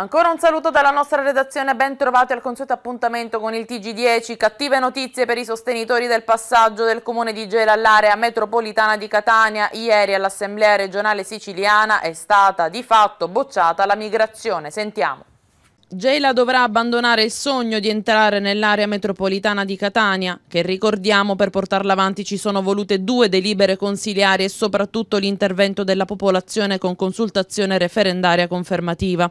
Ancora un saluto dalla nostra redazione, ben trovati al consueto appuntamento con il TG10. Cattive notizie per i sostenitori del passaggio del comune di Gela all'area metropolitana di Catania. Ieri all'Assemblea regionale siciliana è stata di fatto bocciata la migrazione. Sentiamo. Gela dovrà abbandonare il sogno di entrare nell'area metropolitana di Catania, che ricordiamo per portarla avanti ci sono volute due delibere consiliari e soprattutto l'intervento della popolazione con consultazione referendaria confermativa.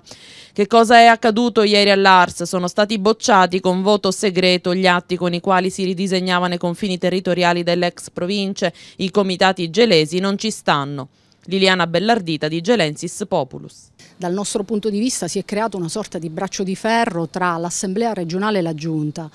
Che cosa è accaduto ieri all'Ars? Sono stati bocciati con voto segreto gli atti con i quali si ridisegnavano i confini territoriali delle ex province. I comitati gelesi non ci stanno. Liliana Bellardita di Gelensis Populus. Dal nostro punto di vista si è creato una sorta di braccio di ferro tra l'Assemblea regionale e la Giunta.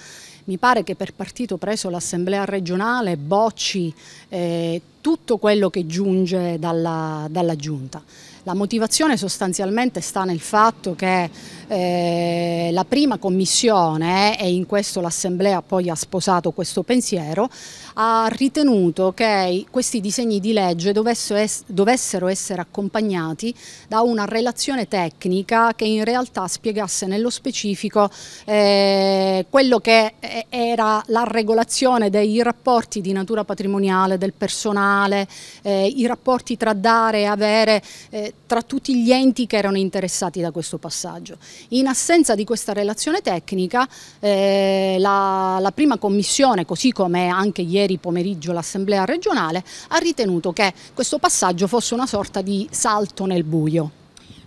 Mi pare che per partito preso l'Assemblea regionale bocci eh, tutto quello che giunge dalla, dalla Giunta. La motivazione sostanzialmente sta nel fatto che eh, la prima commissione, e in questo l'Assemblea poi ha sposato questo pensiero, ha ritenuto che questi disegni di legge dovessero essere accompagnati da una relazione tecnica che in realtà spiegasse nello specifico eh, quello che eh, era la regolazione dei rapporti di natura patrimoniale, del personale, eh, i rapporti tra dare e avere eh, tra tutti gli enti che erano interessati da questo passaggio. In assenza di questa relazione tecnica eh, la, la prima commissione, così come anche ieri pomeriggio l'Assemblea regionale, ha ritenuto che questo passaggio fosse una sorta di salto nel buio.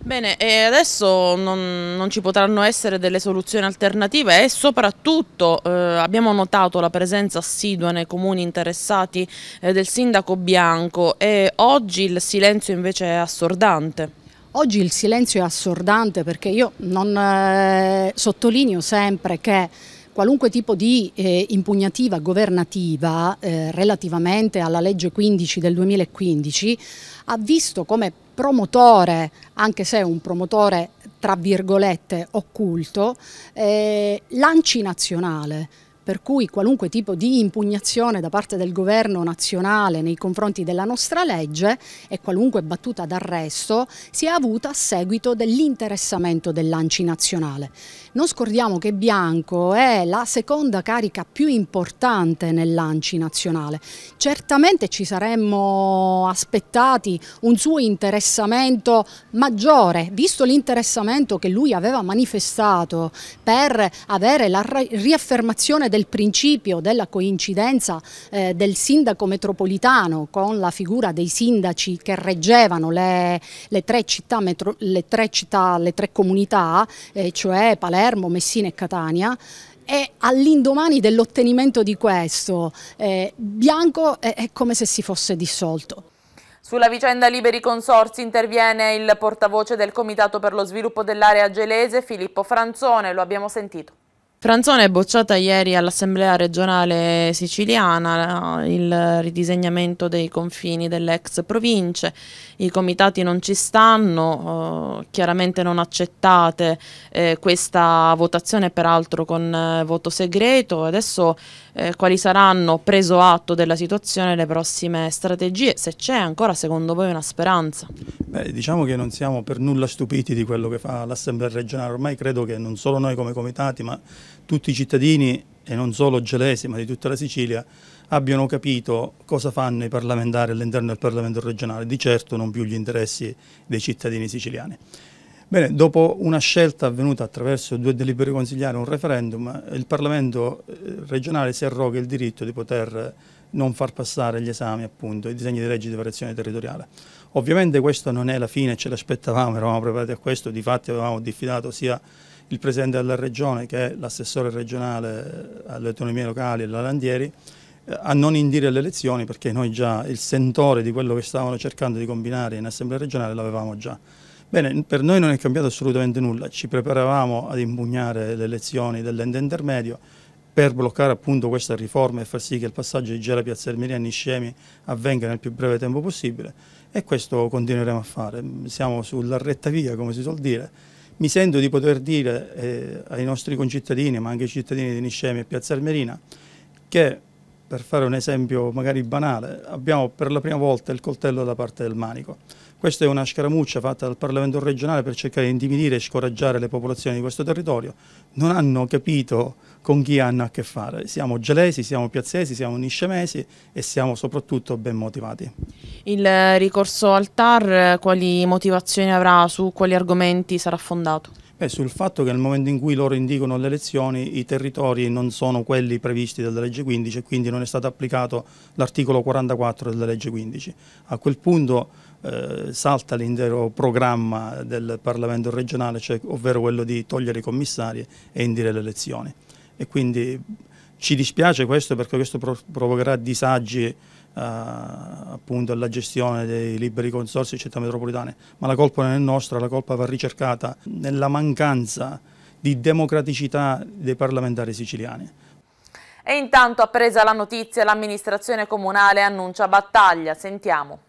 Bene, e adesso non, non, ci potranno essere delle soluzioni alternative e soprattutto eh, abbiamo notato la presenza assidua nei comuni interessati eh, del sindaco Bianco e oggi il silenzio invece è assordante. Oggi il silenzio è assordante perché io non eh, sottolineo sempre che qualunque tipo di eh, impugnativa governativa eh, relativamente alla legge 15 del 2015 ha visto come promotore, anche se un promotore tra virgolette occulto, eh, lanci nazionale per cui qualunque tipo di impugnazione da parte del governo nazionale nei confronti della nostra legge e qualunque battuta d'arresto si è avuta a seguito dell'interessamento dell'ANCI nazionale. Non scordiamo che Bianco è la seconda carica più importante nell'ANCI nazionale. Certamente ci saremmo aspettati un suo interessamento maggiore, visto l'interessamento che lui aveva manifestato per avere la riaffermazione del del principio della coincidenza eh, del sindaco metropolitano con la figura dei sindaci che reggevano le, le, tre, città metro, le tre, città le tre comunità, eh, cioè Palermo, Messina e Catania, e all'indomani dell'ottenimento di questo, eh, Bianco è, è come se si fosse dissolto. Sulla vicenda Liberi Consorsi interviene il portavoce del Comitato per lo sviluppo dell'area gelese Filippo Franzone, lo abbiamo sentito. Franzone è bocciata ieri all'Assemblea regionale siciliana eh, il ridisegnamento dei confini delle ex province, i comitati non ci stanno, eh, chiaramente non accettate eh, questa votazione peraltro con voto segreto, adesso eh, quali saranno, preso atto della situazione, le prossime strategie, se c'è ancora secondo voi una speranza? Beh, diciamo che non siamo per nulla stupiti di quello che fa l'Assemblea regionale, ormai credo che non solo noi come comitati ma tutti i cittadini e non solo gelesi ma di tutta la Sicilia abbiano capito cosa fanno i parlamentari all'interno del Parlamento regionale, di certo non più gli interessi dei cittadini siciliani. Bene, dopo una scelta avvenuta attraverso due deliberi consigliari e un referendum, il Parlamento eh, regionale si arroga il diritto di poter eh, non far passare gli esami, appunto, i disegni di legge di variazione territoriale. Ovviamente questa non è la fine, ce l'aspettavamo, eravamo preparati a questo, di fatto avevamo diffidato sia il Presidente della Regione che l'assessore regionale eh, alle autonomie locali e la Landieri a non indire le elezioni perché noi già il sentore di quello che stavano cercando di combinare in Assemblea regionale l'avevamo già. Bene, per noi non è cambiato assolutamente nulla, ci preparavamo ad impugnare le elezioni dell'ente intermedio per bloccare appunto questa riforma e far sì che il passaggio di Gela Piazza del a Niscemi avvenga nel più breve tempo possibile e questo continueremo a fare, siamo sulla retta via come si suol dire, mi sento di poter dire eh, ai nostri concittadini, ma anche ai cittadini di Niscemi e Piazza Almerina, che per fare un esempio magari banale, abbiamo per la prima volta il coltello da parte del manico. Questa è una scaramuccia fatta dal Parlamento regionale per cercare di intimidire e scoraggiare le popolazioni di questo territorio. Non hanno capito con chi hanno a che fare. Siamo gelesi, siamo piazzesi, siamo niscemesi e siamo soprattutto ben motivati. Il ricorso al TAR quali motivazioni avrà, su quali argomenti sarà fondato? Beh, sul fatto che nel momento in cui loro indicano le elezioni i territori non sono quelli previsti dalla legge 15 e quindi non è stato applicato l'articolo 44 della legge 15. A quel punto eh, salta l'intero programma del Parlamento regionale, cioè, ovvero quello di togliere i commissari e indire le elezioni. E quindi ci dispiace questo perché questo provocherà disagi eh, appunto alla gestione dei liberi consorsi di città metropolitane, ma la colpa non è nostra, la colpa va ricercata nella mancanza di democraticità dei parlamentari siciliani. E intanto appresa la notizia l'amministrazione comunale annuncia battaglia, sentiamo.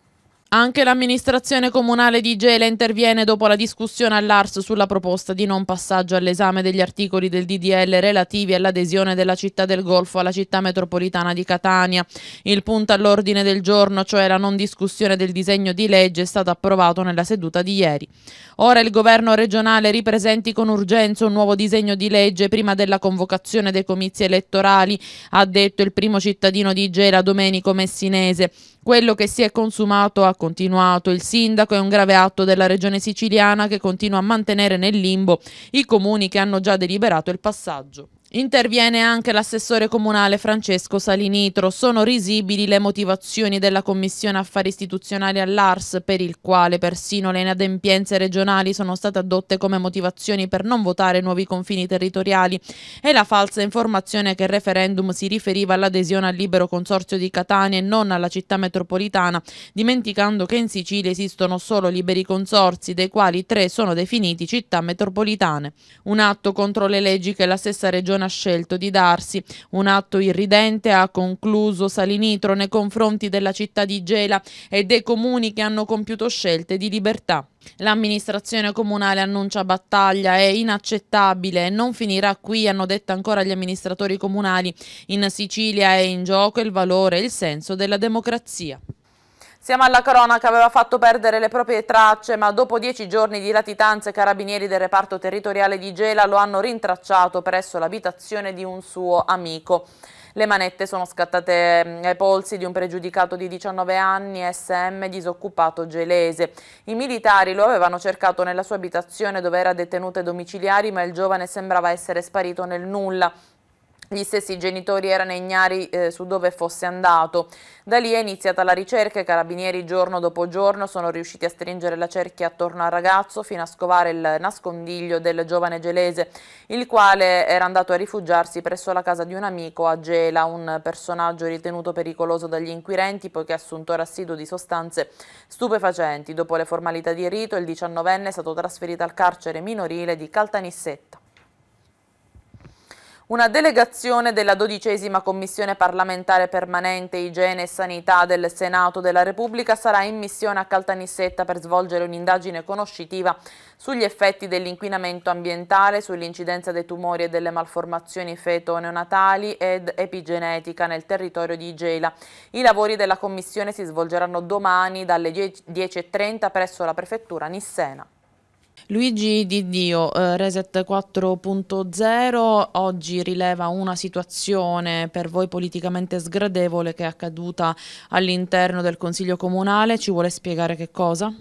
Anche l'amministrazione comunale di Gela interviene dopo la discussione all'Ars sulla proposta di non passaggio all'esame degli articoli del DDL relativi all'adesione della città del Golfo alla città metropolitana di Catania. Il punto all'ordine del giorno, cioè la non discussione del disegno di legge, è stato approvato nella seduta di ieri. Ora il governo regionale ripresenti con urgenza un nuovo disegno di legge prima della convocazione dei comizi elettorali, ha detto il primo cittadino di Gela, Domenico Messinese. Quello che si è consumato a continuato il sindaco, è un grave atto della regione siciliana che continua a mantenere nel limbo i comuni che hanno già deliberato il passaggio. Interviene anche l'assessore comunale Francesco Salinitro. Sono risibili le motivazioni della Commissione Affari Istituzionali all'ARS, per il quale persino le inadempienze regionali sono state adotte come motivazioni per non votare nuovi confini territoriali e la falsa informazione che il referendum si riferiva all'adesione al libero consorzio di Catania e non alla città metropolitana, dimenticando che in Sicilia esistono solo liberi consorzi, dei quali tre sono definiti città metropolitane. Un atto contro le leggi che la stessa regione Washington ha scelto di darsi. Un atto irridente ha concluso Salinitro nei confronti della città di Gela e dei comuni che hanno compiuto scelte di libertà. L'amministrazione comunale annuncia battaglia, è inaccettabile e non finirà qui, hanno detto ancora gli amministratori comunali. In Sicilia è in gioco il valore e il senso della democrazia. Siamo alla cronaca, aveva fatto perdere le proprie tracce, ma dopo dieci giorni di latitanze, i carabinieri del reparto territoriale di Gela lo hanno rintracciato presso l'abitazione di un suo amico. Le manette sono scattate mm, ai polsi di un pregiudicato di 19 anni, SM, disoccupato gelese. I militari lo avevano cercato nella sua abitazione dove era detenuto ai domiciliari, ma il giovane sembrava essere sparito nel nulla. Gli stessi genitori erano ignari eh, su dove fosse andato. Da lì è iniziata la ricerca e i carabinieri giorno dopo giorno sono riusciti a stringere la cerchia attorno al ragazzo fino a scovare il nascondiglio del giovane gelese, il quale era andato a rifugiarsi presso la casa di un amico a Gela, un personaggio ritenuto pericoloso dagli inquirenti poiché assuntore assiduo di sostanze stupefacenti. Dopo le formalità di rito, il 19enne è stato trasferito al carcere minorile di Caltanissetta. Una delegazione della dodicesima Commissione parlamentare permanente Igiene e Sanità del Senato della Repubblica sarà in missione a Caltanissetta per svolgere un'indagine conoscitiva sugli effetti dell'inquinamento ambientale, sull'incidenza dei tumori e delle malformazioni feto-neonatali ed epigenetica nel territorio di Igela. I lavori della Commissione si svolgeranno domani dalle 10.30 presso la Prefettura Nissena. Luigi Di Dio, eh, Reset 4.0, oggi rileva una situazione per voi politicamente sgradevole che è accaduta all'interno del Consiglio Comunale, ci vuole spiegare che cosa?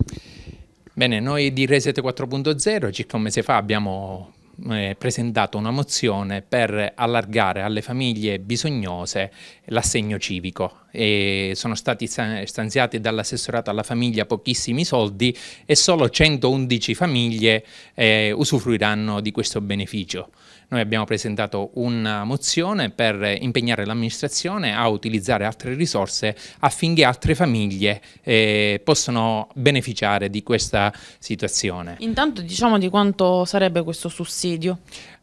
Bene, noi di Reset 4.0 circa un mese fa abbiamo eh, presentato una mozione per allargare alle famiglie bisognose l'assegno civico. E sono stati stanziati dall'assessorato alla famiglia pochissimi soldi e solo 111 famiglie eh, usufruiranno di questo beneficio. Noi abbiamo presentato una mozione per impegnare l'amministrazione a utilizzare altre risorse affinché altre famiglie eh, possano beneficiare di questa situazione. Intanto diciamo di quanto sarebbe questo sussidio?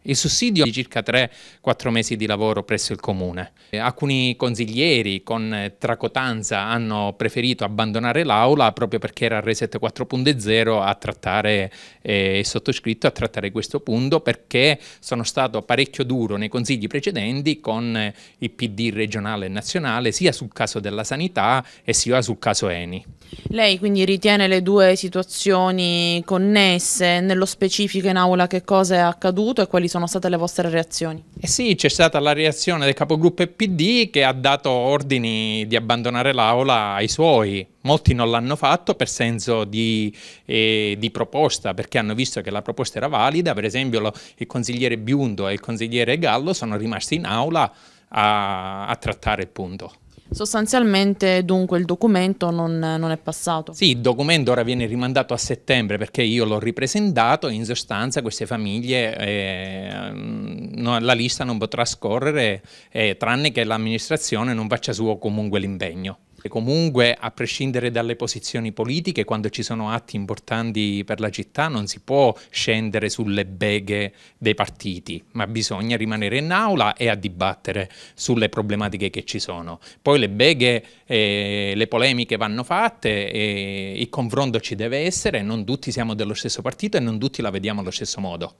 Il sussidio di circa 3-4 mesi di lavoro presso il comune. Eh, alcuni consiglieri con eh, tracotanza hanno preferito abbandonare l'aula proprio perché era Reset 4.0 a trattare eh, sottoscritto, a trattare questo punto perché sono stato parecchio duro nei consigli precedenti con eh, il PD regionale e nazionale sia sul caso della sanità e sia sul caso ENI. Lei quindi ritiene le due situazioni connesse, nello specifico in aula che cosa è accaduto e quali sono sono state le vostre reazioni? Eh sì, c'è stata la reazione del capogruppo PD che ha dato ordini di abbandonare l'aula ai suoi. Molti non l'hanno fatto per senso di, eh, di, proposta, perché hanno visto che la proposta era valida. Per esempio lo, il consigliere Biundo e il consigliere Gallo sono rimasti in aula a, a trattare il punto. Sostanzialmente dunque il documento non, non, è passato. Sì, il documento ora viene rimandato a settembre perché io l'ho ripresentato e in sostanza queste famiglie, eh, no, la lista non potrà scorrere eh, tranne che l'amministrazione non faccia suo comunque l'impegno. Comunque, a prescindere dalle posizioni politiche, quando ci sono atti importanti per la città non si può scendere sulle beghe dei partiti, ma bisogna rimanere in aula e a dibattere sulle problematiche che ci sono. Poi le beghe, eh, le polemiche vanno fatte, eh, il confronto ci deve essere, non tutti siamo dello stesso partito e non tutti la vediamo allo stesso modo.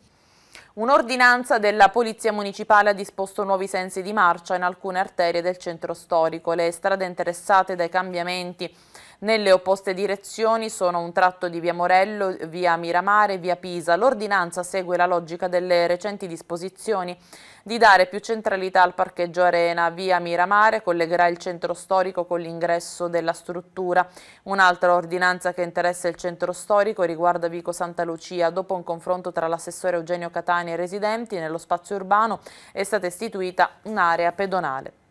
Un'ordinanza della Polizia Municipale ha disposto nuovi sensi di marcia in alcune arterie del centro storico. Le strade interessate dai cambiamenti nelle opposte direzioni sono un tratto di via Morello, via Miramare e via Pisa. L'ordinanza segue la logica delle recenti disposizioni di dare più centralità al parcheggio Arena. Via Miramare collegherà il centro storico con l'ingresso della struttura. Un'altra ordinanza che interessa il centro storico riguarda Vico Santa Lucia. Dopo un confronto tra l'assessore Eugenio Catani e i residenti nello spazio urbano è stata istituita un'area pedonale.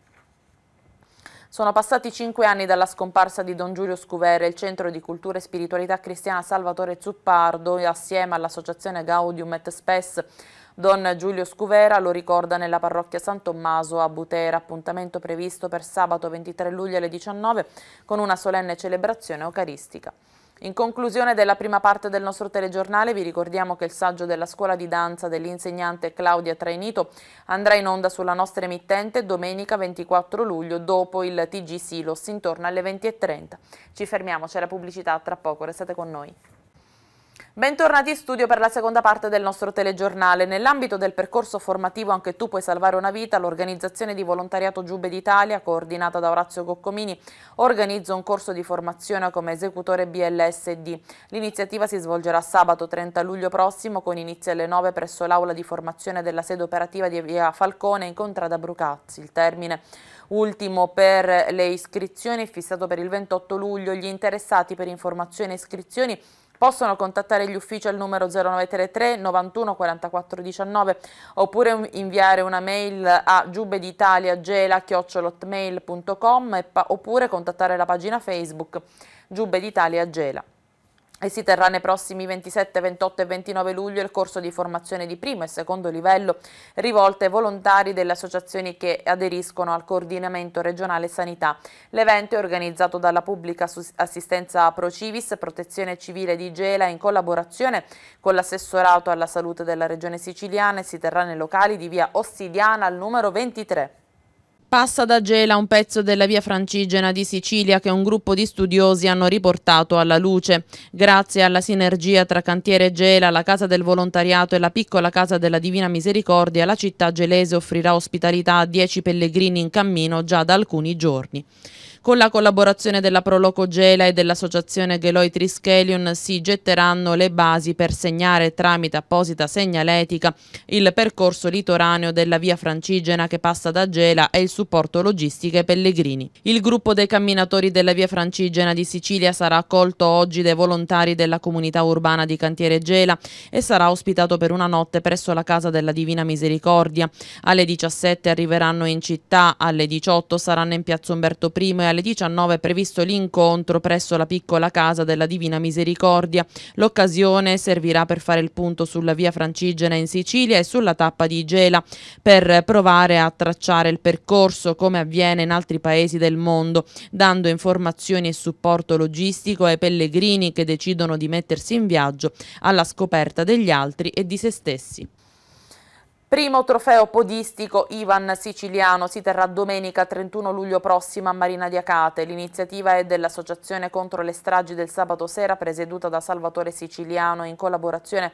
Sono passati cinque anni dalla scomparsa di Don Giulio Scuvere, il Centro di Cultura e Spiritualità Cristiana Salvatore Zuppardo, assieme all'associazione Gaudium et Spes. Don Giulio Scuvera lo ricorda nella parrocchia San Tommaso a Butera, appuntamento previsto per sabato 23 luglio alle 19 con una solenne celebrazione eucaristica. In conclusione della prima parte del nostro telegiornale vi ricordiamo che il saggio della scuola di danza dell'insegnante Claudia Trainito andrà in onda sulla nostra emittente domenica 24 luglio dopo il TG Silos intorno alle 20.30. Ci fermiamo, c'è la pubblicità, tra poco restate con noi. Bentornati in studio per la seconda parte del nostro telegiornale. Nell'ambito del percorso formativo Anche tu puoi salvare una vita, l'organizzazione di volontariato Giube d'Italia, coordinata da Orazio Coccomini, organizza un corso di formazione come esecutore BLSD. L'iniziativa si svolgerà sabato 30 luglio prossimo con inizio alle 9 presso l'aula di formazione della sede operativa di via Falcone in Contrada Brucazzi. Il termine ultimo per le iscrizioni è fissato per il 28 luglio. Gli interessati per informazioni e iscrizioni Possono contattare gli uffici al numero 0933 91 44 19 oppure inviare una mail a giubeditaliagela.com oppure contattare la pagina Facebook Giubeditaliagela e si terrà nei prossimi 27, 28 e 29 luglio il corso di formazione di primo e secondo livello rivolto ai volontari delle associazioni che aderiscono al coordinamento regionale sanità. L'evento è organizzato dalla pubblica assistenza Procivis, protezione civile di Gela in collaborazione con l'assessorato alla salute della regione siciliana e si terrà nei locali di via Ossidiana al numero 23. Passa da Gela un pezzo della via francigena di Sicilia che un gruppo di studiosi hanno riportato alla luce. Grazie alla sinergia tra Cantiere Gela, la Casa del Volontariato e la piccola Casa della Divina Misericordia, la città gelese offrirà ospitalità a 10 pellegrini in cammino già da alcuni giorni. Con la collaborazione della Proloco Gela e dell'associazione Geloi Trischelion si getteranno le basi per segnare tramite apposita segnaletica il percorso litoraneo della via Francigena che passa da Gela e il supporto logistico ai pellegrini. Il gruppo dei camminatori della via Francigena di Sicilia sarà accolto oggi dai volontari della comunità urbana di Cantiere Gela e sarà ospitato per una notte presso la Casa della Divina Misericordia. Alle 17 arriveranno in città, alle 18 saranno in piazza Umberto I e alle alle 19 è previsto l'incontro presso la piccola casa della Divina Misericordia. L'occasione servirà per fare il punto sulla via Francigena in Sicilia e sulla tappa di Gela per provare a tracciare il percorso come avviene in altri paesi del mondo, dando informazioni e supporto logistico ai pellegrini che decidono di mettersi in viaggio alla scoperta degli altri e di se stessi. Primo trofeo podistico Ivan Siciliano si terrà domenica 31 luglio prossimo a Marina di Acate. L'iniziativa è dell'Associazione contro le stragi del sabato sera presieduta da Salvatore Siciliano in collaborazione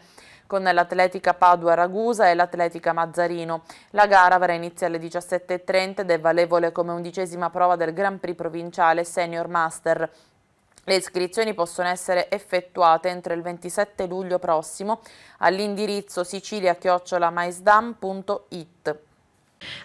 con l'Atletica Padua Ragusa e l'Atletica Mazzarino. La gara avrà inizio alle 17.30 ed è valevole come undicesima prova del Grand Prix provinciale Senior Master. Le iscrizioni possono essere effettuate entro il 27 luglio prossimo all'indirizzo sicilia-maisdam.it.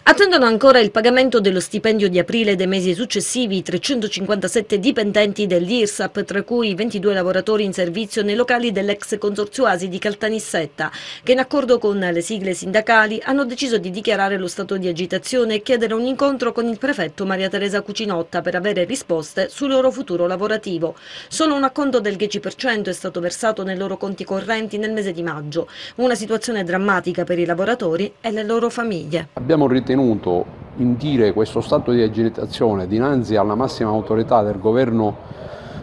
Attendono ancora il pagamento dello stipendio di aprile e dei mesi successivi i 357 dipendenti dell'IRSAP, tra cui 22 lavoratori in servizio nei locali dell'ex consorzio ASI di Caltanissetta, che in accordo con le sigle sindacali hanno deciso di dichiarare lo stato di agitazione e chiedere un incontro con il prefetto Maria Teresa Cucinotta per avere risposte sul loro futuro lavorativo. Solo un acconto del 10% è stato versato nei loro conti correnti nel mese di maggio, una situazione drammatica per i lavoratori e le loro famiglie. Abbiamo abbiamo ritenuto indire questo stato di agitazione dinanzi alla massima autorità del governo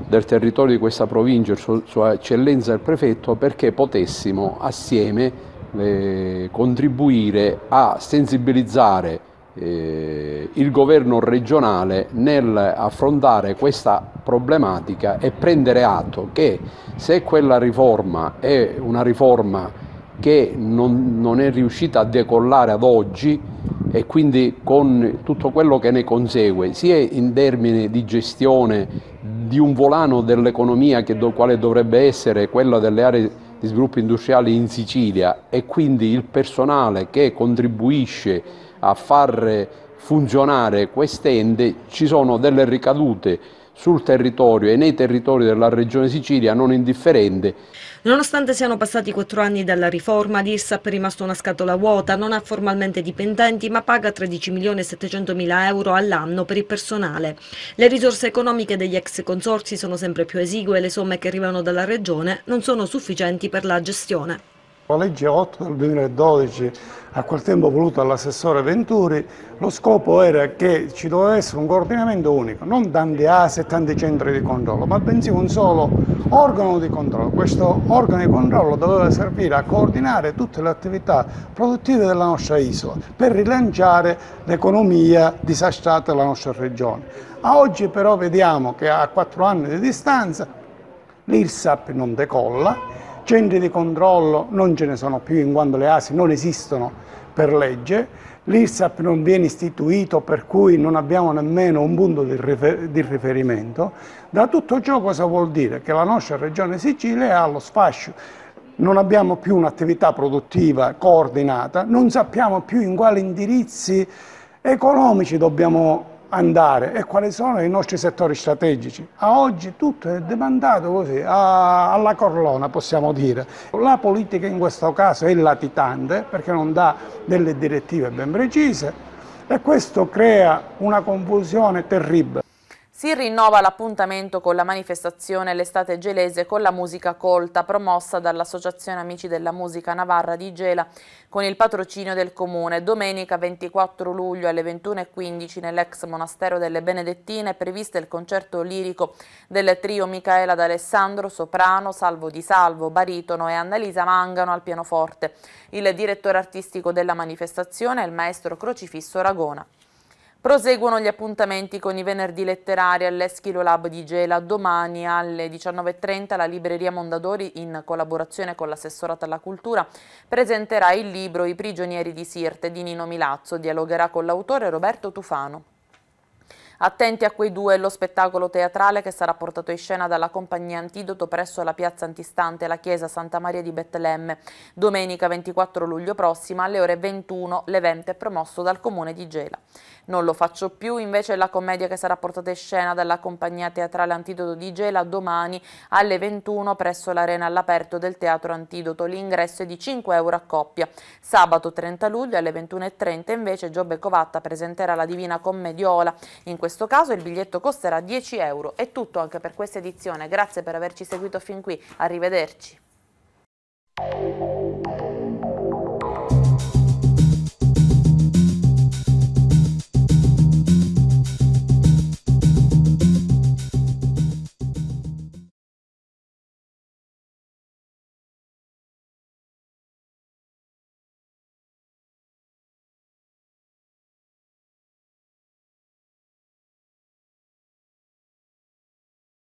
del territorio di questa provincia, Sua Eccellenza il Prefetto, perché potessimo assieme eh, contribuire a sensibilizzare eh, il governo regionale nel affrontare questa problematica e prendere atto che se quella riforma è una riforma che non, non è riuscita a decollare ad oggi, e quindi con tutto quello che ne consegue, sia in termini di gestione di un volano dell'economia che, quale dovrebbe essere quella delle aree di sviluppo industriale in Sicilia e quindi il personale che contribuisce a far funzionare queste ende, ci sono delle ricadute sul territorio e nei territori della Regione Sicilia non indifferente. Nonostante siano passati quattro anni dalla riforma, l'IRSAP è rimasto una scatola vuota, non ha formalmente dipendenti ma paga 13.700.000 euro all'anno per il personale. Le risorse economiche degli ex consorsi sono sempre più esigue e le somme che arrivano dalla Regione non sono sufficienti per la gestione. La legge 8 del 2012, a quel tempo voluta dall'assessore Venturi, lo scopo era che ci doveva essere un coordinamento unico, non tanti ASE e tanti centri di controllo, ma bensì un solo organo di controllo. Questo organo di controllo doveva servire a coordinare tutte le attività produttive della nostra isola per rilanciare l'economia disastrata della nostra regione. A oggi però vediamo che a quattro anni di distanza l'IRSAP non decolla centri di controllo non ce ne sono più in quanto le ASI non esistono per legge, l'IRSAP non viene istituito per cui non abbiamo nemmeno un punto di, rifer di riferimento. Da tutto ciò cosa vuol dire? Che la nostra regione Sicilia è allo sfascio non abbiamo più un'attività produttiva coordinata, non sappiamo più in quali indirizzi economici dobbiamo andare e quali sono i nostri settori strategici. A oggi tutto è demandato così, a, alla corlona possiamo dire. La politica in questo caso è latitante perché non dà delle direttive ben precise e questo crea una confusione terribile. Si rinnova l'appuntamento con la manifestazione L'estate gelese con la musica colta promossa dall'Associazione Amici della Musica Navarra di Gela con il patrocinio del Comune. Domenica 24 luglio alle 21.15 nell'ex monastero delle Benedettine è previsto il concerto lirico del trio Micaela D'Alessandro, soprano, Salvo Di Salvo, baritono e Annalisa Mangano al pianoforte. Il direttore artistico della manifestazione è il maestro Crocifisso Ragona. Proseguono gli appuntamenti con i venerdì letterari all'Eschilo Lab di Gela. Domani alle 19.30 la libreria Mondadori, in collaborazione con l'assessorata alla cultura, presenterà il libro I prigionieri di Sirte di Nino Milazzo. Dialogherà con l'autore Roberto Tufano. Attenti a quei due lo spettacolo teatrale che sarà portato in scena dalla compagnia Antidoto presso la piazza antistante la chiesa Santa Maria di Betlemme. Domenica 24 luglio prossima alle ore 21 l'evento è promosso dal comune di Gela. Non lo faccio più invece la commedia che sarà portata in scena dalla compagnia teatrale Antidoto di Gela domani alle 21 presso l'arena all'aperto del teatro Antidoto. L'ingresso è di 5 euro a coppia. Sabato 30 luglio alle 21.30 invece Giobbe Covatta presenterà la Divina Commediola. In questo questo caso il biglietto costerà 10 euro. È tutto anche per questa edizione, grazie per averci seguito fin qui, arrivederci.